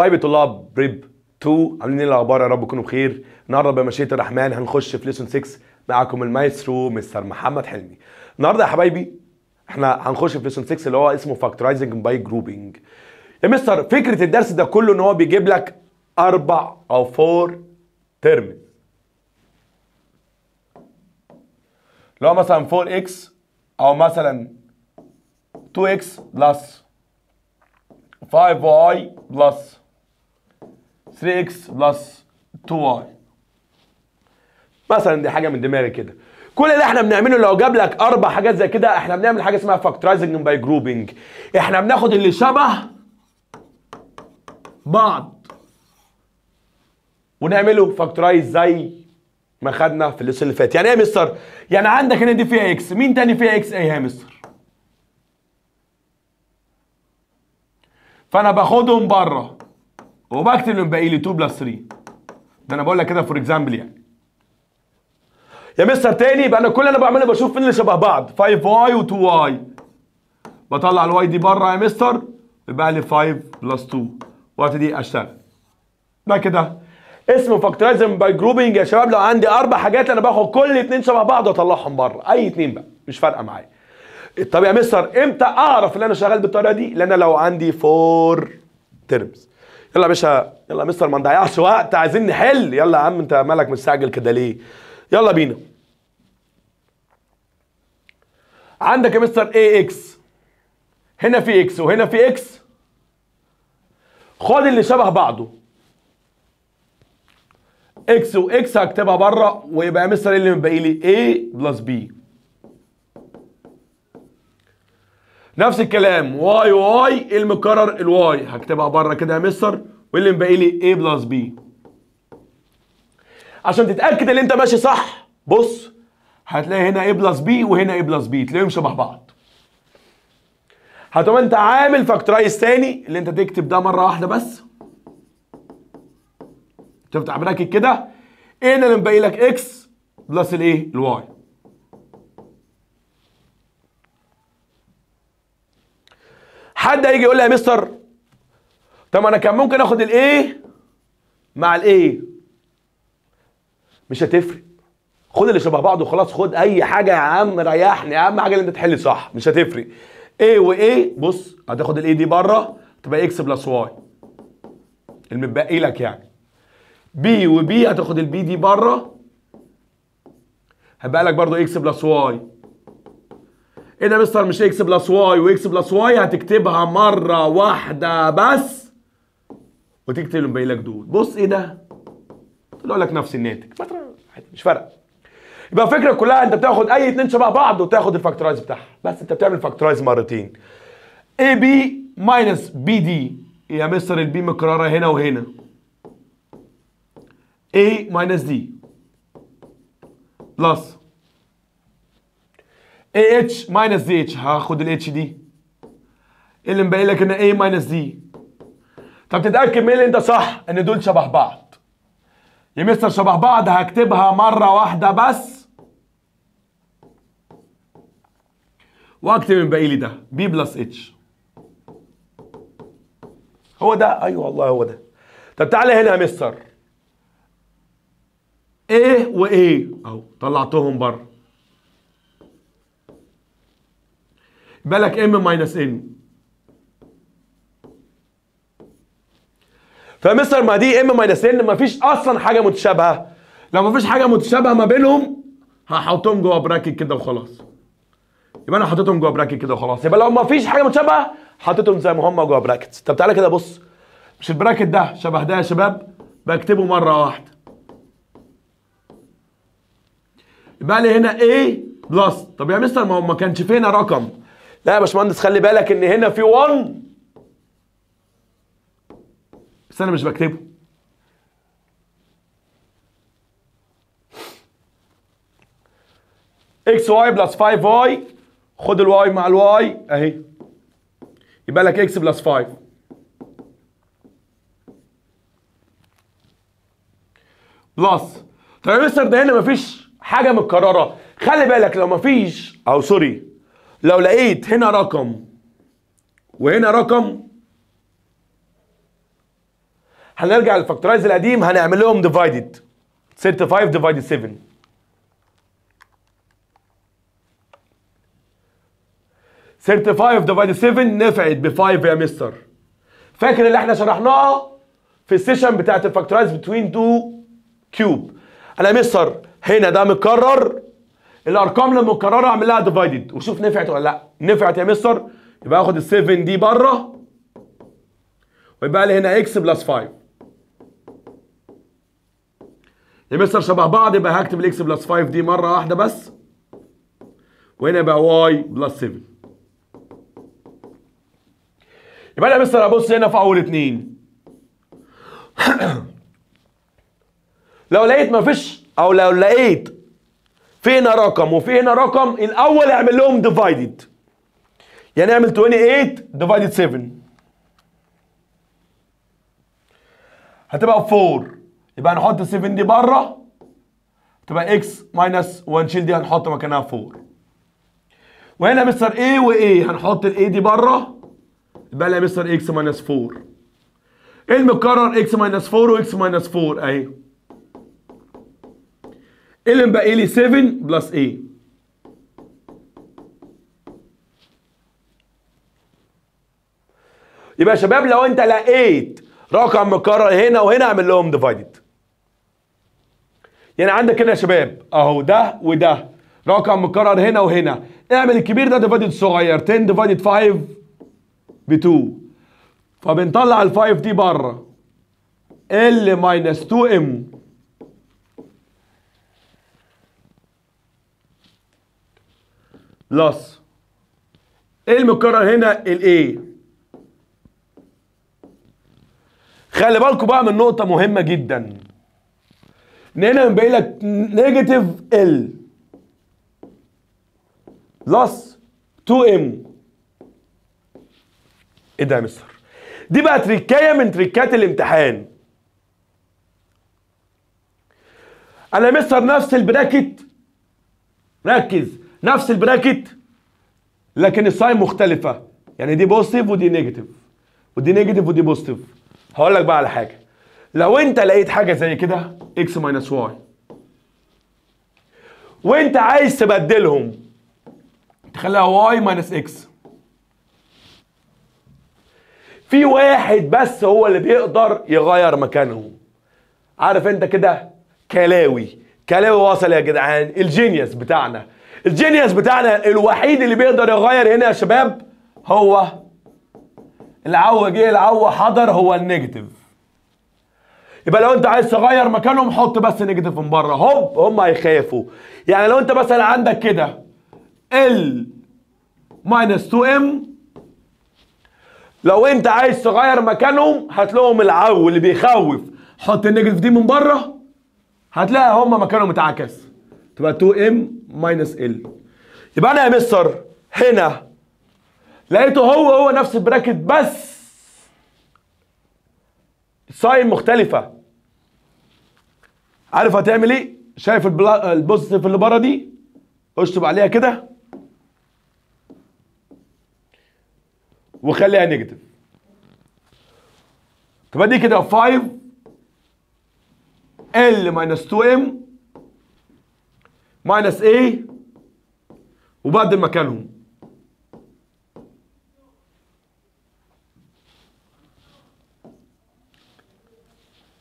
حبايبي طلاب بريب 2 عاملين ايه الاخبار يا رب تكونوا بخير النهارده بمشيئه الرحمن هنخش في ليسون 6 معاكم المايسترو مستر محمد حلمي النهارده يا حبايبي احنا هنخش في ليسون 6 اللي هو اسمه فاكتورايزنج باي جروبنج يا مستر فكره الدرس ده كله ان هو بيجيب لك اربع او فور ترم لو مثلا 4 اكس او مثلا 2 اكس بلس 5 واي بلس 3x بلس 2y مثلا دي حاجه من دماغي كده كل اللي احنا بنعمله لو جاب لك اربع حاجات زي كده احنا بنعمل حاجه اسمها فاكتورايزنج باي جروبنج احنا بناخد اللي شبه بعض ونعمله فاكتورايز زي ما خدنا في الليسون اللي فات يعني ايه يا مستر يعني عندك هنا دي فيها اكس مين تاني فيها اكس ايه يا مستر فانا باخدهم بره وبكتب من باقي لي 2 بلس 3 ده انا بقول لك كده فور اكزامبل يعني يا مستر تاني يبقى انا كل اللي انا بعمله بشوف فين اللي شبه بعض 5y و 2y بطلع الواي دي بره يا مستر يبقى لي 5 بلس 2 وابتدي اشتغل ده كده اسمه فاكتورايزنج باي جروبنج يا شباب لو عندي اربع حاجات انا باخد كل اثنين شبه بعض واطلعهم بره اي اثنين بقى مش فارقه معايا طب يا مستر امتى اعرف ان انا شغال بالطريقه دي؟ لان انا لو عندي فور تيرمز يلا يا باشا يلا مستر ما نضيعش وقت عايزين نحل يلا يا عم انت مالك مستعجل كده ليه يلا بينا عندك يا مستر اي اكس هنا في اكس وهنا في اكس خد اللي شبه بعضه اكس واكس هكتبها بره ويبقى مستر اللي متبقي لي؟ اي بلس بي نفس الكلام واي واي المكرر الواي هكتبها بره كده يا مستر واللي مبقي لي اي بلس بي عشان تتاكد ان انت ماشي صح بص هتلاقي هنا اي بلس بي وهنا اي بلس بي تلاقيهم شبه بعض هتبقى انت عامل فاكتورايز ثاني اللي انت تكتب ده مره واحده بس تفتح براكت كده ايه اللي مبقي لك اكس بلس الايه الواي حد هيجي يقول لي يا مستر طب انا كان ممكن اخد الايه مع الايه مش هتفرق خد اللي شبه بعضه وخلاص خد اي حاجه يا عم ريحني اهم حاجه اللي انت تحل صح مش هتفرق ايه وايه بص هتاخد الايه دي بره تبقى اكس بلس واي المتبقي لك يعني بي وبي هتاخد البي دي بره هيبقى لك برضه اكس بلس واي ايه ده مستر مش اكس بلس واي واكس بلس واي هتكتبها مره واحده بس وتكتب اللي مبين لك دول بص ايه ده طلع لك نفس الناتج مش فارقه يبقى الفكره كلها انت بتاخد اي اتنين شبه بعض وتاخد الفاكتورايز بتاعها بس انت بتعمل فاكتورايز مرتين اي بي ماينس بي دي يا مستر البي مكرره هنا وهنا A ماينس دي بلس اي اتش ماينس دي اتش هاخد الاتش دي اللي مبين لك ان اي ماينس دي طب تتاكد من اللي انت صح ان دول شبه بعض يا مستر شبه بعض هكتبها مره واحده بس واكتب من باقي لي ده بي بلس اتش هو ده ايوه والله هو ده طب تعالى هنا يا مستر ايه وايه اهو طلعتهم بره يبقى لك ام ماينس ان فمستر ما دي ام ماينس ان مفيش اصلا حاجه متشابهه لو مفيش حاجه متشابهه ما بينهم هحطهم جوه براكت كده وخلاص يبقى انا حطيتهم جوه براكت كده وخلاص يبقى لو مفيش حاجه متشابهه حطيتهم زي ما هم جوه براكت طب تعالى كده بص مش البراكت ده شبه ده يا شباب بكتبه مره واحده يبقى لي هنا A بلس طب يا مستر ما هو ما كانش فينا رقم لا يا باشمهندس خلي بالك ان هنا في 1 بس انا مش بكتبه اكس واي بلس 5 واي خد الواي مع الواي اهي يبقى لك اكس بلس 5 بلس طيب يا مستر ده هنا مفيش حاجه متكرره خلي بالك لو مفيش او سوري لو لقيت هنا رقم وهنا رقم هنرجع للفاكتورايز القديم هنعمل لهم ديفايدد 35 ديفايدد 7 35 ديفايد 7 نفعت ب 5 يا مستر فاكر اللي احنا شرحناه في السيشن بتاعت الفاكتورايز بتوين تو كيوب انا يا مستر هنا ده متكرر الارقام لما مكرره اعمل لها ديفايدد وشوف نفعت ولا لا نفعت يا مستر يبقى اخد ال 7 دي بره ويبقى لي هنا اكس بلس 5 يا مستر شبه بعض يبقى هكتب الاكس بلس 5 دي مره واحده بس وهنا يبقى واي بلس 7 يبقى انا مستر ابص هنا في اول اتنين لو لقيت مفيش او لو لقيت في هنا رقم وفي هنا رقم الاول اعمل لهم ديفايدد يعني اعمل 28 ديفايدد 7 هتبقى 4 يبقى هنحط 7 دي بره تبقى اكس ماينس 1 شيل دي هنحط مكانها 4 وهنا مستر ايه وايه هنحط الايه دي بره يبقى لها مستر اكس ماينس 4 المكرر اكس ماينس 4 واكس ماينس 4 اهي ال بقى لي 7 بلس ايه يبقى يا شباب لو انت لقيت رقم مكرر هنا وهنا اعمل لهم ديفايدد يعني عندك هنا يا شباب اهو ده وده رقم مكرر هنا وهنا اعمل الكبير ده ديفايدد صغير 10 ديفايدد 5 ب 2 فبنطلع ال 5 دي بره ال ماينس 2 ام بلس ايه المكرر هنا الاي خلي بالكم بقى من نقطه مهمه جدا ان هنا بنبين لك نيجاتيف ال بلس 2 ام ايه ده يا مستر دي بقى تريكايه من تريكات الامتحان انا مستر نفس البراكت ركز نفس البراكت لكن الساين مختلفه يعني دي بوزيتيف ودي نيجاتيف ودي نيجاتيف ودي بوزيتيف هقول لك بقى على حاجه لو انت لقيت حاجه زي كده اكس ماينس واي وانت عايز تبدلهم تخليها واي ماينس اكس في واحد بس هو اللي بيقدر يغير مكانهم عارف انت كده كلاوي كلاوي وصل يا جدعان الجينيوس بتاعنا الجينيوس بتاعنا الوحيد اللي بيقدر يغير هنا يا شباب هو العو جه العو حضر هو النيجاتيف يبقى لو انت عايز تغير مكانهم حط بس نيجاتيف من بره هوب هم هيخافوا يعني لو انت مثلا عندك كده ال ماينس 2 ام لو انت عايز تغير مكانهم هات لهم العو اللي بيخوف حط النيجاتيف دي من بره هتلاقي هم مكانهم اتعكس تبقى 2 ام ماينس ال يبقى انا يا مستر هنا لقيته هو هو نفس البراكت بس ساين مختلفه عارف هتعمل ايه شايف البوزيتيف اللي بره دي اشطب عليها كده وخليها نيجاتيف تبقى دي كده 5 ال ماينس 2 ام ماينس ايه وبقدم مكانهم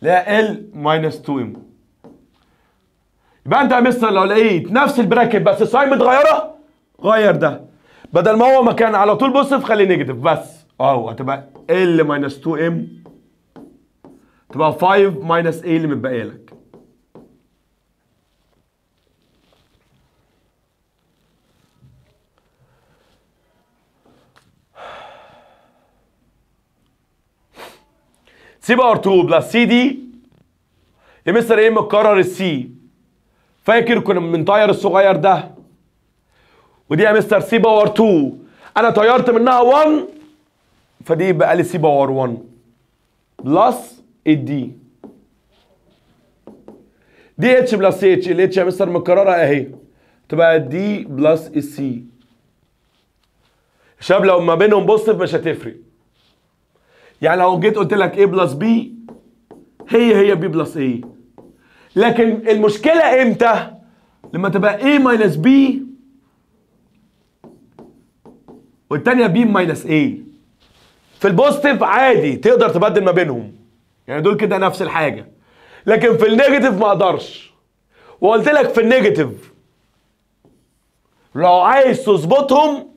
لا ال ماينس 2 ام يبقى انت يا مستر لو لقيت نفس البراكت بس الساين متغيره غير ده بدل ما هو مكان على طول بوزيتيف خليه نيجاتيف بس اهو هتبقى ال ماينس 2 ام تبقى 5 ماينس ايه اللي متبقي لك سي باور 2 بلس سي دي مستر ايه متكرر السي فاكر كنا من طاير الصغير ده ودي يا مستر سي باور 2 انا طيرت منها 1 فدي بقى لي سي باور 1 بلس الدي دي اتش بلس اتش الاتش يا مستر متكرره اهي تبقى دي بلس السي شباب لو ما بينهم بص مش هتفرق يعني لو جيت قلت لك A بلس B هي هي B بلس A لكن المشكلة امتى؟ لما تبقى A ماينس B والتانية B ماينس A في البوزيتيف عادي تقدر تبدل ما بينهم يعني دول كده نفس الحاجة لكن في النيجاتيف ما اقدرش وقلت لك في النيجاتيف لو عايز تظبطهم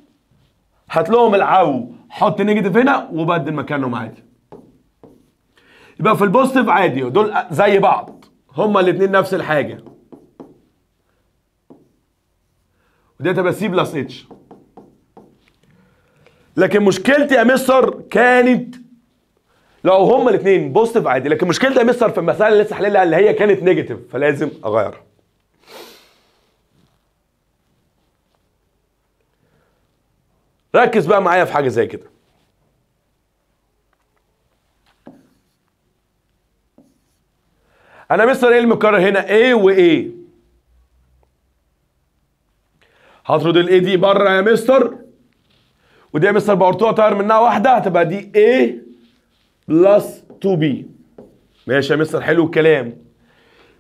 هات لهم العو حط نيجاتيف هنا وبدل مكانهم عادي يبقى في البوزيتيف عادي دول زي بعض هما الاثنين نفس الحاجه ودي تبقى سي بلس اتش لكن مشكلتي يا مستر كانت لو هما الاثنين بوزيتيف عادي لكن مشكلتي يا مستر في المساله اللي لسه حللها اللي هي كانت نيجاتيف فلازم اغيرها ركز بقى معايا في حاجه زي كده انا مستر ايه المكرر هنا ايه وايه هطرد الايه دي بره يا مستر ودي يا مستر باور 2 هطير منها واحده هتبقى دي ايه بلس 2 بي ماشي يا مستر حلو الكلام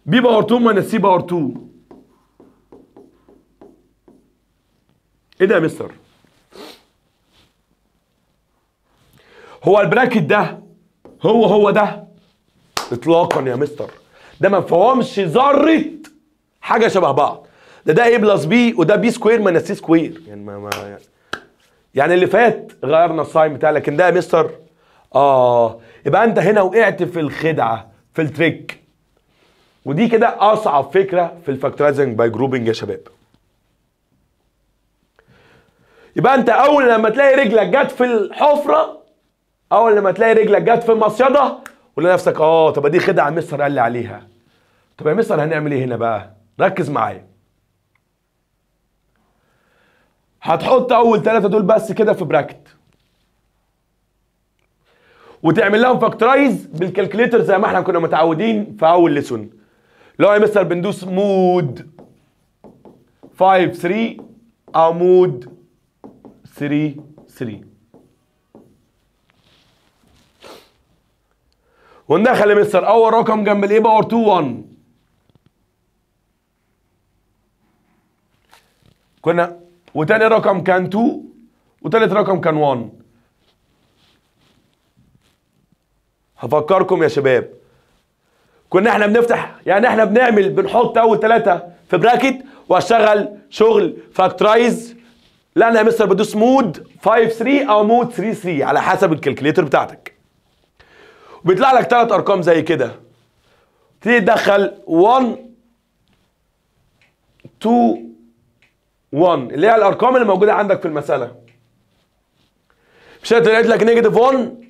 بي باور 2 ماينس سي باور 2 ايه ده يا مستر هو البراكت ده هو هو ده اطلاقا يا مستر ده ما فهمش ذره حاجه شبه بعض ده ده ايه بلس بي وده بي سكوير من سي سكوير يعني ما ما يعني. اللي فات غيرنا الساين بتاع لكن ده يا مستر اه يبقى انت هنا وقعت في الخدعه في التريك ودي كده اصعب فكره في الفاكتورايزنج باي جروبنج يا شباب يبقى انت اول لما تلاقي رجلك جت في الحفره اول لما تلاقي رجلك جت في المصيده قول لنفسك اه طب دي خدعه مستر قال لي عليها طب يا مستر هنعمل ايه هنا بقى ركز معايا هتحط اول ثلاثه دول بس كده في براكت وتعمل لهم فاكتورايز بالكالكليتر زي ما احنا كنا متعودين في اول ليسون لو يا مستر بندوس مود 5 3 او مود 3 3 وندخل يا مستر اول رقم جنب الايه باور 2 1 كنا وتاني رقم كان 2 وتالت رقم كان 1 هفكركم يا شباب كنا احنا بنفتح يعني احنا بنعمل بنحط اول ثلاثه في براكت واشتغل شغل فاكترايز لا انا يا مستر بدوس مود 5 3 او مود 3 3 على حسب الكالكليتر بتاعتك بيطلع لك ثلاث ارقام زي كده تيجي تدخل 1 2 1 اللي هي الارقام اللي موجوده عندك في المساله مش طلعت لك نيجاتيف 1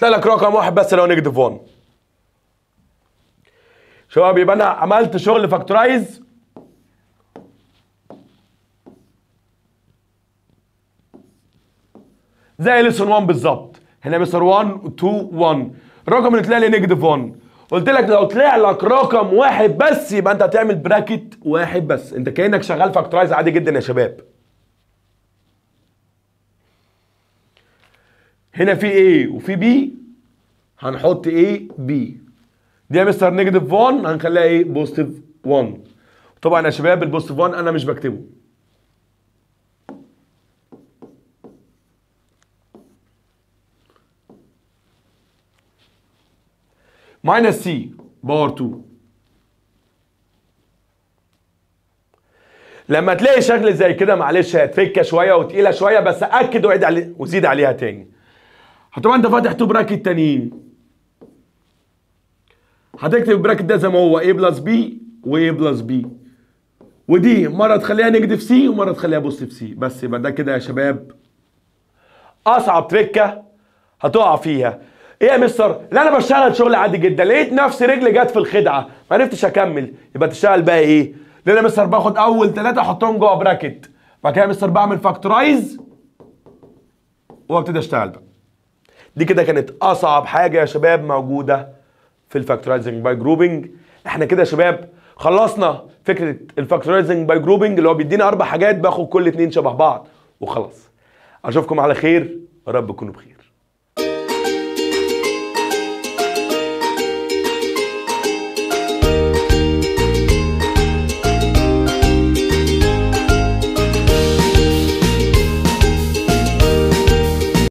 طلع لك رقم واحد بس لو نيجاتيف 1 شباب يبقى انا عملت شغل فاكتورايز زي ليسون 1 بالظبط هنا مستر 1 2 1 الرقم اللي طلع لي نيجاتيف 1 قلت لك لو طلع لك رقم واحد بس يبقى انت هتعمل براكت واحد بس انت كانك شغال فاكتورايز عادي جدا يا شباب هنا في ايه وفي بي هنحط ايه بي دي يا مستر نيجاتيف 1 هنخليها ايه بوزيتيف 1 طبعا يا شباب البوزيتيف 1 انا مش بكتبه ماينس سي باور 2 لما تلاقي شكل زي كده معلش هتفك شويه وتقيله شويه بس اكد وعيد علي وزيد عليها تاني هتبقى انت فاتح تو براكت تانيين هتكتب البراكت ده زي ما هو a بلس بي و a بلس بي ودي مره تخليها نيجاتيف سي ومره تخليها بوزيتيف سي بس يبقى ده كده يا شباب اصعب تركه هتقع فيها ايه يا مستر لا انا بشتغل شغل عادي جدا لقيت نفسي رجلي جت في الخدعه ما عرفتش اكمل يبقى تشتغل بقى ايه لا يا مستر باخد اول ثلاثه احطهم جوه براكت بعد كده يا مستر بعمل فاكتورايز وابتدي اشتغل بقى دي كده كانت اصعب حاجه يا شباب موجوده في الفاكتورايزنج باي جروبنج احنا كده يا شباب خلصنا فكره الفاكتورايزنج باي جروبنج اللي هو بيدينا اربع حاجات باخد كل اثنين شبه بعض وخلاص اشوفكم على خير يا رب تكونوا بخير